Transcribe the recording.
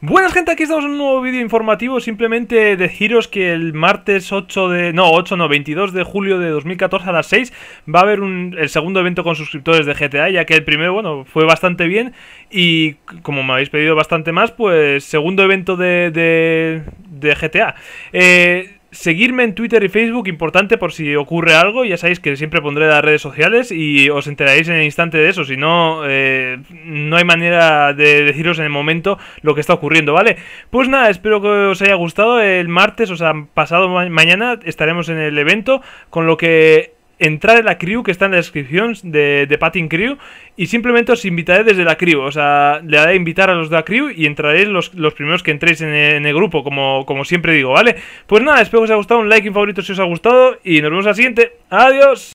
Buenas gente, aquí estamos en un nuevo vídeo informativo, simplemente deciros que el martes 8 de... no, 8 no, 22 de julio de 2014 a las 6 va a haber un, el segundo evento con suscriptores de GTA, ya que el primero, bueno, fue bastante bien y como me habéis pedido bastante más, pues segundo evento de, de, de GTA. Eh Seguirme en Twitter y Facebook, importante por si ocurre algo. Ya sabéis que siempre pondré las redes sociales y os enteraréis en el instante de eso. Si no, eh, no hay manera de deciros en el momento lo que está ocurriendo, ¿vale? Pues nada, espero que os haya gustado. El martes, o sea, pasado mañana, estaremos en el evento. Con lo que entrar en la crew que está en la descripción de, de Patin Crew y simplemente os invitaré desde la crew. O sea, le haré invitar a los de la crew y entraréis los, los primeros que entréis en el, grupo, como, como siempre digo, ¿vale? Pues nada, espero que os haya gustado, un like, un favorito si os ha gustado y nos vemos al siguiente. ¡Adiós!